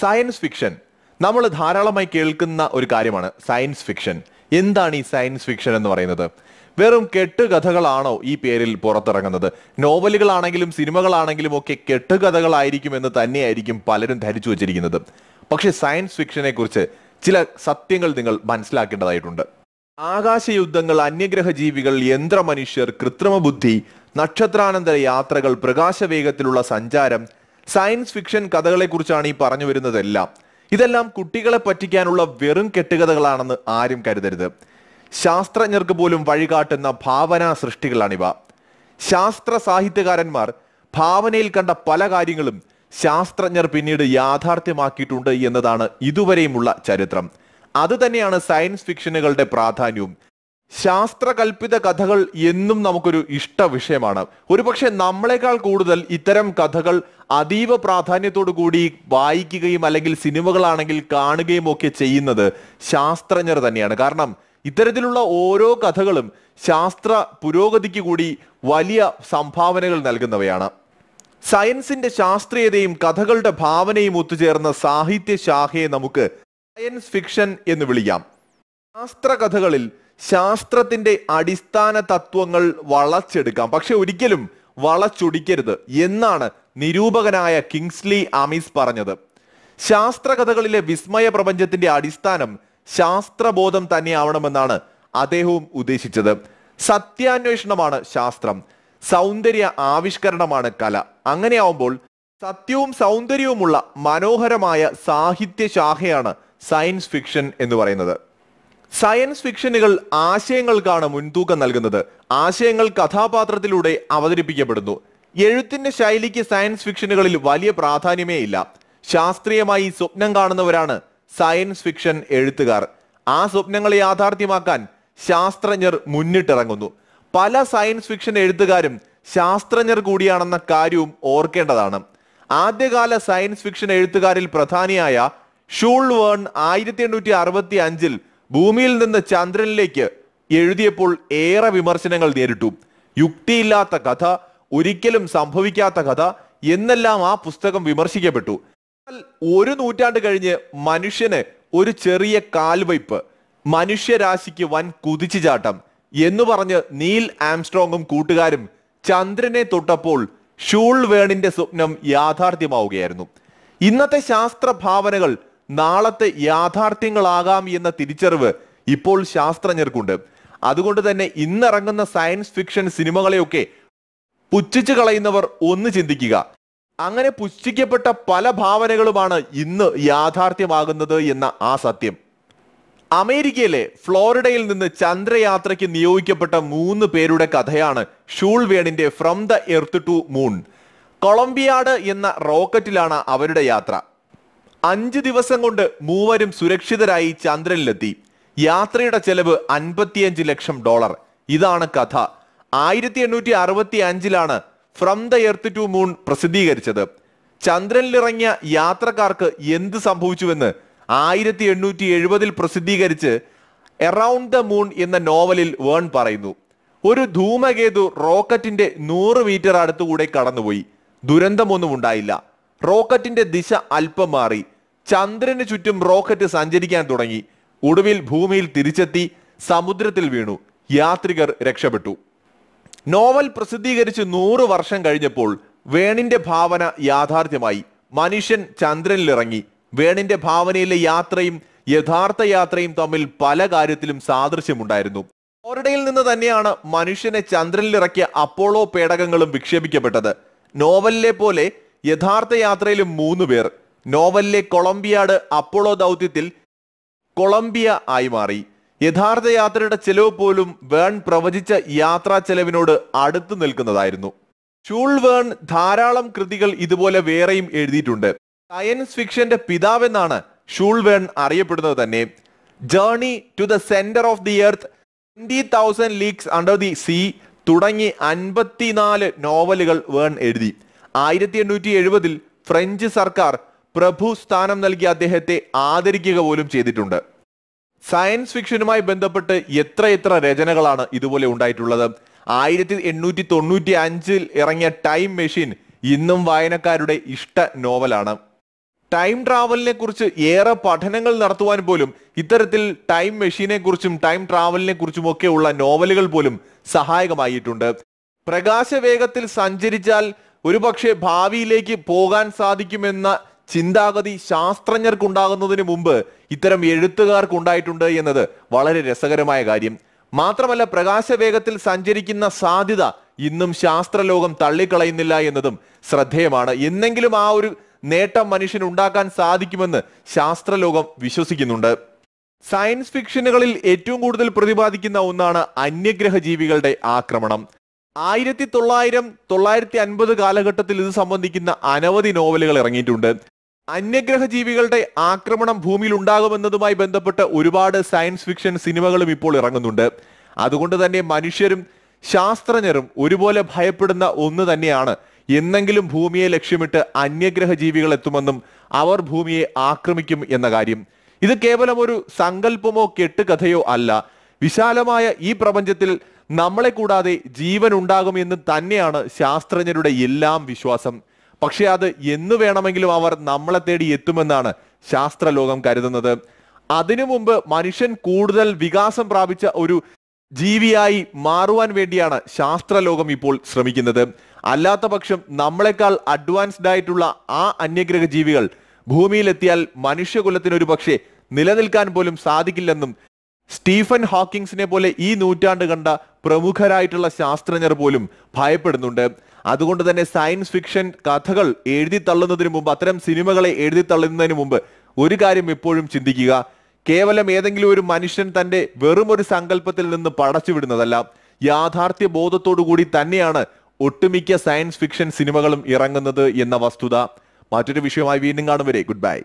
science fiction നമ്മൾ ധാരാളമായി കേൾക്കുന്ന ഒരു കാര്യമാണ് സയൻസ് ഫിക്ഷൻ എന്താണ് ഈ സയൻസ് ഫിക്ഷൻ എന്ന് പറയുന്നത് വെറും കെട്ടുകഥകളാണോ ഈ പേരിൽ പുറത്തിറങ്ങുന്നത് നോവലുകളാണെങ്കിലും സിനിമകളാണെങ്കിലും ഒക്കെ കെട്ടുകഥകളായിരിക്കും എന്ന് തന്നെയായിരിക്കും പലരും ധരിച്ചു വച്ചിരിക്കുന്നത് പക്ഷേ സയൻസ് ഫിക്ഷനെ കുറിച്ച് ചില സത്യങ്ങൾ നിങ്ങൾ മനസ്സിലാക്കേണ്ടതായിട്ടുണ്ട് ആകാശയുദ്ധങ്ങൾ അന്യഗ്രഹ ജീവികൾ യന്ത്രമനുഷ്യർ കൃത്രിമ ബുദ്ധി നക്ഷത്രാനന്തര യാത്രകൾ പ്രകാശവേഗത്തിലുള്ള സഞ്ചാരം സയൻസ് ഫിക്ഷൻ കഥകളെക്കുറിച്ചാണ് ഈ പറഞ്ഞു വരുന്നതെല്ലാം ഇതെല്ലാം കുട്ടികളെ പറ്റിക്കാനുള്ള വെറും കെട്ടുകഥകളാണെന്ന് ആരും കരുതരുത് ശാസ്ത്രജ്ഞർക്ക് പോലും വഴികാട്ടുന്ന ഭാവനാ സൃഷ്ടികളാണിവ ശാസ്ത്ര സാഹിത്യകാരന്മാർ ഭാവനയിൽ കണ്ട പല കാര്യങ്ങളും ശാസ്ത്രജ്ഞർ പിന്നീട് യാഥാർത്ഥ്യമാക്കിയിട്ടുണ്ട് എന്നതാണ് ഇതുവരെയുമുള്ള ചരിത്രം അത് തന്നെയാണ് സയൻസ് ഫിക്ഷനുകളുടെ പ്രാധാന്യവും ശാസ്ത്രകൽപ്പിത കഥകൾ എന്നും നമുക്കൊരു ഇഷ്ട വിഷയമാണ് ഒരുപക്ഷെ നമ്മളെക്കാൾ കൂടുതൽ ഇത്തരം കഥകൾ അതീവ പ്രാധാന്യത്തോടു കൂടി വായിക്കുകയും അല്ലെങ്കിൽ സിനിമകളാണെങ്കിൽ കാണുകയും ഒക്കെ ചെയ്യുന്നത് ശാസ്ത്രജ്ഞർ തന്നെയാണ് കാരണം ഇത്തരത്തിലുള്ള ഓരോ കഥകളും ശാസ്ത്ര പുരോഗതിക്ക് കൂടി വലിയ സംഭാവനകൾ നൽകുന്നവയാണ് സയൻസിന്റെ ശാസ്ത്രീയതയും കഥകളുടെ ഭാവനയും ഒത്തുചേർന്ന സാഹിത്യശാഖയെ നമുക്ക് സയൻസ് ഫിക്ഷൻ എന്ന് വിളിക്കാം ശാസ്ത്ര കഥകളിൽ ശാസ്ത്രത്തിന്റെ അടിസ്ഥാന തത്വങ്ങൾ വളച്ചെടുക്കാം പക്ഷെ ഒരിക്കലും വളച്ചൊടിക്കരുത് എന്നാണ് നിരൂപകനായ കിങ്സ്ലി അമീസ് പറഞ്ഞത് ശാസ്ത്രകഥകളിലെ വിസ്മയ പ്രപഞ്ചത്തിന്റെ അടിസ്ഥാനം ശാസ്ത്രബോധം തന്നെയാവണമെന്നാണ് അദ്ദേഹവും ഉദ്ദേശിച്ചത് സത്യാന്വേഷണമാണ് ശാസ്ത്രം സൗന്ദര്യ ആവിഷ്കരണമാണ് കല അങ്ങനെയാവുമ്പോൾ സത്യവും സൗന്ദര്യവുമുള്ള മനോഹരമായ സാഹിത്യശാഖയാണ് സയൻസ് ഫിക്ഷൻ എന്ന് പറയുന്നത് സയൻസ് ഫിക്ഷനുകൾ ആശയങ്ങൾക്കാണ് മുൻതൂക്കം നൽകുന്നത് ആശയങ്ങൾ കഥാപാത്രത്തിലൂടെ അവതരിപ്പിക്കപ്പെടുന്നു എഴുത്തിന്റെ ശൈലിക്ക് സയൻസ് ഫിക്ഷനുകളിൽ വലിയ പ്രാധാന്യമേ ഇല്ല ശാസ്ത്രീയമായി സ്വപ്നം കാണുന്നവരാണ് സയൻസ് ഫിക്ഷൻ എഴുത്തുകാർ ആ സ്വപ്നങ്ങളെ യാഥാർത്ഥ്യമാക്കാൻ ശാസ്ത്രജ്ഞർ മുന്നിട്ടിറങ്ങുന്നു പല സയൻസ് ഫിക്ഷൻ എഴുത്തുകാരും ശാസ്ത്രജ്ഞർ കൂടിയാണെന്ന കാര്യവും ഓർക്കേണ്ടതാണ് ആദ്യകാല സയൻസ് ഫിക്ഷൻ എഴുത്തുകാരിൽ പ്രധാനിയായ ഷൂൾ വേൺ ആയിരത്തി എണ്ണൂറ്റി അറുപത്തി അഞ്ചിൽ ഭൂമിയിൽ നിന്ന് ചന്ദ്രനിലേക്ക് എഴുതിയപ്പോൾ ഏറെ വിമർശനങ്ങൾ നേരിട്ടു യുക്തിയില്ലാത്ത കഥ ഒരിക്കലും സംഭവിക്കാത്ത കഥ എന്നെല്ലാം ആ പുസ്തകം വിമർശിക്കപ്പെട്ടു ഒരു നൂറ്റാണ്ട് കഴിഞ്ഞ് മനുഷ്യന് ഒരു ചെറിയ കാൽവയ്പ് മനുഷ്യരാശിക്ക് വൻ കുതിച്ചുചാട്ടം എന്ന് പറഞ്ഞ് നീൽ ആംസ്ട്രോങ്ങും കൂട്ടുകാരും ചന്ദ്രനെ തൊട്ടപ്പോൾ ഷൂൾ വേണിന്റെ സ്വപ്നം യാഥാർത്ഥ്യമാവുകയായിരുന്നു ഇന്നത്തെ ശാസ്ത്ര ഭാവനകൾ നാളത്തെ യാഥാർത്ഥ്യങ്ങളാകാം എന്ന തിരിച്ചറിവ് ഇപ്പോൾ ശാസ്ത്രജ്ഞർക്കുണ്ട് അതുകൊണ്ട് തന്നെ ഇന്നിറങ്ങുന്ന സയൻസ് ഫിക്ഷൻ സിനിമകളെയൊക്കെ പുച്ഛിച്ചു കളയുന്നവർ ഒന്ന് ചിന്തിക്കുക അങ്ങനെ പുച്ഛിക്കപ്പെട്ട പല ഭാവനകളുമാണ് ഇന്ന് യാഥാർത്ഥ്യമാകുന്നത് എന്ന ആ സത്യം അമേരിക്കയിലെ ഫ്ലോറിഡയിൽ നിന്ന് ചന്ദ്രയാത്രയ്ക്ക് നിയോഗിക്കപ്പെട്ട മൂന്ന് പേരുടെ കഥയാണ് ഷൂൾ വേണിന്റെ from the earth to moon Columbiad എന്ന റോക്കറ്റിലാണ് അവരുടെ യാത്ര അഞ്ച് ദിവസം കൊണ്ട് മൂവരും സുരക്ഷിതരായി ചന്ദ്രനിലെത്തി യാത്രയുടെ ചെലവ് അൻപത്തിയഞ്ച് ലക്ഷം ഡോളർ ഇതാണ് കഥ ആയിരത്തി എണ്ണൂറ്റി അറുപത്തി അഞ്ചിലാണ് from the earth to moon പ്രസിദ്ധീകരിച്ചത് ചന്ദ്രനിലിറങ്ങിയ യാത്രക്കാർക്ക് എന്ത് സംഭവിച്ചുവെന്ന് ആയിരത്തി എണ്ണൂറ്റി എഴുപതിൽ പ്രസിദ്ധീകരിച്ച് എറൗണ്ട് ദ മൂൺ എന്ന നോവലിൽ വേൺ പറയുന്നു ഒരു ധൂമകേതു റോക്കറ്റിന്റെ നൂറ് മീറ്റർ അടുത്തുകൂടെ കടന്നുപോയി ദുരന്തമൊന്നും ഉണ്ടായില്ല റോക്കറ്റിന്റെ ദിശ അല്പം മാറി ചന്ദ്രന് ചുറ്റും റോക്കറ്റ് സഞ്ചരിക്കാൻ തുടങ്ങി ഒടുവിൽ ഭൂമിയിൽ തിരിച്ചെത്തി സമുദ്രത്തിൽ വീണു യാത്രികർ രക്ഷപ്പെട്ടു നോവൽ പ്രസിദ്ധീകരിച്ച് നൂറ് വർഷം കഴിഞ്ഞപ്പോൾ വേണിന്റെ ഭാവന യാഥാർത്ഥ്യമായി മനുഷ്യൻ ചന്ദ്രനിലിറങ്ങി വേണിന്റെ ഭാവനയിലെ യാത്രയും യഥാർത്ഥ യാത്രയും തമ്മിൽ പല കാര്യത്തിലും സാദൃശ്യമുണ്ടായിരുന്നു ഫ്ലോറിഡയിൽ നിന്ന് തന്നെയാണ് മനുഷ്യനെ ചന്ദ്രനിലിറക്കിയ അപ്പോളോ പേടകങ്ങളും വിക്ഷേപിക്കപ്പെട്ടത് നോവലിലെ പോലെ യഥാർത്ഥ യാത്രയിലും മൂന്ന് പേർ നോവലിലെ കൊളംബിയാട് അപ്പോളോ ദൗത്യത്തിൽ കൊളംബിയ ആയി മാറി യഥാർത്ഥ യാത്രയുടെ ചെലവ് പോലും വേൺ പ്രവചിച്ച യാത്രാ ചെലവിനോട് അടുത്തു നിൽക്കുന്നതായിരുന്നു ചൂൾ വേൺ ധാരാളം കൃതികൾ ഇതുപോലെ വേറെയും എഴുതിയിട്ടുണ്ട് സയൻസ് ഫിക്ഷന്റെ പിതാവെന്നാണ് ഷൂൾ വേൺ അറിയപ്പെടുന്നത് തന്നെ journey to the centre of the earth twenty thousand leagues under the sea തുടങ്ങി അൻപത്തിനാല് നോവലുകൾ വേൺ എഴുതി ആയിരത്തി എണ്ണൂറ്റി എഴുപതിൽ ഫ്രഞ്ച് സർക്കാർ പ്രഭു സ്ഥാനം നൽകി അദ്ദേഹത്തെ ആദരിക്കുക പോലും ചെയ്തിട്ടുണ്ട് സയൻസ് ഫിക്ഷനുമായി ബന്ധപ്പെട്ട് എത്ര എത്ര രചനകളാണ് ഇതുപോലെ ഉണ്ടായിട്ടുള്ളത് ആയിരത്തി എണ്ണൂറ്റി തൊണ്ണൂറ്റി അഞ്ചിൽ ഇറങ്ങിയ ടൈം മെഷീൻ ഇന്നും വായനക്കാരുടെ ഇഷ്ട നോവലാണ് ടൈം ട്രാവലിനെ കുറിച്ച് ഏറെ പഠനങ്ങൾ നടത്തുവാൻ പോലും ഇത്തരത്തിൽ ടൈം മെഷീനെ കുറിച്ചും ടൈം ട്രാവലിനെ കുറിച്ചും ഒക്കെ ഉള്ള നോവലുകൾ പോലും സഹായകമായിട്ടുണ്ട് പ്രകാശവേഗത്തിൽ സഞ്ചരിച്ചാൽ ഒരുപക്ഷെ ഭാവിയിലേക്ക് പോകാൻ സാധിക്കുമെന്ന ചിന്താഗതി ശാസ്ത്രജ്ഞർക്കുണ്ടാകുന്നതിന് മുമ്പ് ഇത്തരം എഴുത്തുകാർക്കുണ്ടായിട്ടുണ്ട് എന്നത് വളരെ രസകരമായ കാര്യം മാത്രമല്ല പ്രകാശവേഗത്തിൽ സഞ്ചരിക്കുന്ന സാധ്യത ഇന്നും ശാസ്ത്രലോകം തള്ളിക്കളയുന്നില്ല എന്നതും ശ്രദ്ധേയമാണ് എന്നെങ്കിലും ആ ഒരു നേട്ടം മനുഷ്യന് ഉണ്ടാക്കാൻ സാധിക്കുമെന്ന് ശാസ്ത്രലോകം വിശ്വസിക്കുന്നുണ്ട് സയൻസ് ഫിക്ഷനുകളിൽ ഏറ്റവും കൂടുതൽ പ്രതിപാദിക്കുന്ന ഒന്നാണ് അന്യഗ്രഹ ജീവികളുടെ ആക്രമണം ആയിരത്തി തൊള്ളായിരം തൊള്ളായിരത്തി അൻപത് കാലഘട്ടത്തിൽ ഇത് സംബന്ധിക്കുന്ന അനവധി നോവലുകൾ ഇറങ്ങിയിട്ടുണ്ട് അന്യഗ്രഹ ജീവികളുടെ ആക്രമണം ഭൂമിയിൽ ഉണ്ടാകുമെന്നതുമായി ബന്ധപ്പെട്ട് ഒരുപാട് സയൻസ് ഫിക്ഷൻ സിനിമകളും ഇപ്പോൾ ഇറങ്ങുന്നുണ്ട് അതുകൊണ്ട് തന്നെ മനുഷ്യരും ശാസ്ത്രജ്ഞരും ഒരുപോലെ ഭയപ്പെടുന്ന ഒന്ന് തന്നെയാണ് എന്നെങ്കിലും ഭൂമിയെ ലക്ഷ്യമിട്ട് അന്യഗ്രഹ ജീവികൾ എത്തുമെന്നും അവർ ഭൂമിയെ ആക്രമിക്കും എന്ന കാര്യം ഇത് കേവലം ഒരു സങ്കല്പമോ കെട്ടുകഥയോ അല്ല വിശാലമായ ഈ പ്രപഞ്ചത്തിൽ നമ്മളെ കൂടാതെ ജീവൻ ഉണ്ടാകുമെന്ന് തന്നെയാണ് ശാസ്ത്രജ്ഞരുടെ എല്ലാം വിശ്വാസം പക്ഷെ അത് എന്ന് വേണമെങ്കിലും അവർ നമ്മളെ തേടി എത്തുമെന്നാണ് ശാസ്ത്രലോകം കരുതുന്നത് അതിനു മുമ്പ് മനുഷ്യൻ കൂടുതൽ വികാസം പ്രാപിച്ച ഒരു ജീവിയായി മാറുവാൻ വേണ്ടിയാണ് ശാസ്ത്രലോകം ഇപ്പോൾ ശ്രമിക്കുന്നത് അല്ലാത്ത പക്ഷം നമ്മളെക്കാൾ അഡ്വാൻസ്ഡ് ആയിട്ടുള്ള ആ അന്യഗ്രഹ ജീവികൾ ഭൂമിയിലെത്തിയാൽ മനുഷ്യകുലത്തിനൊരു പക്ഷേ നിലനിൽക്കാൻ പോലും സാധിക്കില്ലെന്നും സ്റ്റീഫൻ ഹോക്കിങ്സിനെ പോലെ ഈ നൂറ്റാണ്ട് കണ്ട പ്രമുഖരായിട്ടുള്ള ശാസ്ത്രജ്ഞർ പോലും ഭയപ്പെടുന്നുണ്ട് അതുകൊണ്ട് തന്നെ സയൻസ് ഫിക്ഷൻ കഥകൾ എഴുതി തള്ളുന്നതിന് മുമ്പ് അത്തരം സിനിമകളെ എഴുതി തള്ളുന്നതിന് മുമ്പ് ഒരു കാര്യം എപ്പോഴും ചിന്തിക്കുക കേവലം ഏതെങ്കിലും ഒരു മനുഷ്യൻ തൻ്റെ ഒരു സങ്കല്പത്തിൽ നിന്ന് പടച്ചുവിടുന്നതല്ല യാഥാർത്ഥ്യ ബോധത്തോടു കൂടി തന്നെയാണ് ഒട്ടുമിക്ക സയൻസ് ഫിക്ഷൻ സിനിമകളും ഇറങ്ങുന്നത് എന്ന വസ്തുത മറ്റൊരു വിഷയമായി വീണ്ടും കാണും വരെ ഗുഡ് ബൈ